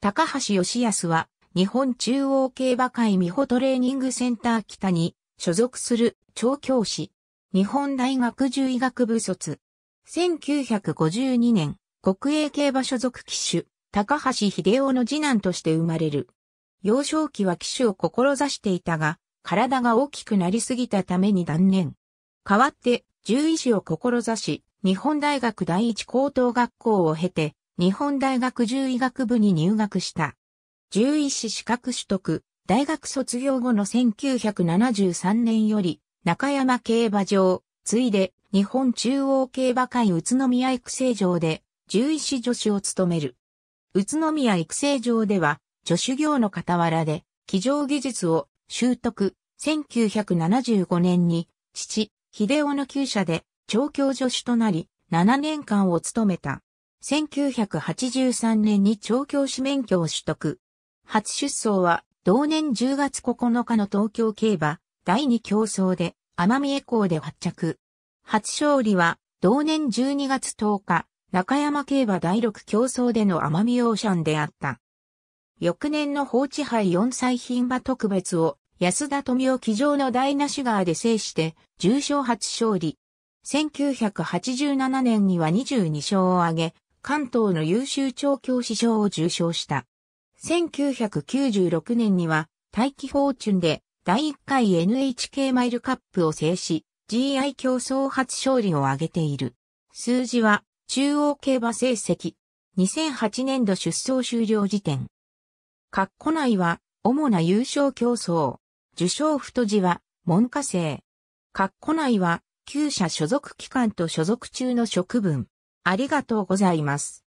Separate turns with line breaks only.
高橋
義康は、日本中央競馬会美穂トレーニングセンター北に所属する調教師。日本大学獣医学部卒。1952年、国営競馬所属騎手、高橋秀夫の次男として生まれる。幼少期は騎手を志していたが、体が大きくなりすぎたために断念。代わって、獣医師を志し、日本大学第一高等学校を経て、日本大学獣医学部に入学した。獣医師資格取得、大学卒業後の1973年より、中山競馬場、ついで、日本中央競馬会宇都宮育成場で、獣医師助手を務める。宇都宮育成場では、助手業の傍らで、騎乗技術を習得、1975年に、父、秀夫の厩舎で、調教助手となり、7年間を務めた。1983年に調教師免許を取得。初出走は同年10月9日の東京競馬第2競争で奄美エコーで発着。初勝利は同年12月10日中山競馬第6競争での奄美オーシャンであった。翌年の放置杯4歳品馬特別を安田富夫騎乗のダイナシュガーで制して重賞初勝利。1987年には22勝を挙げ、関東の優秀調教師賞を受賞した。1996年には、大気フォーチュンで第1回 NHK マイルカップを制し、GI 競争初勝利を挙げている。数字は、中央競馬成績。2008年度出走終了時点。括弧内は、主な優勝競争。受賞太字は、文科生。括弧内は、旧社所属機関と所属中の職分。
ありがとうございます。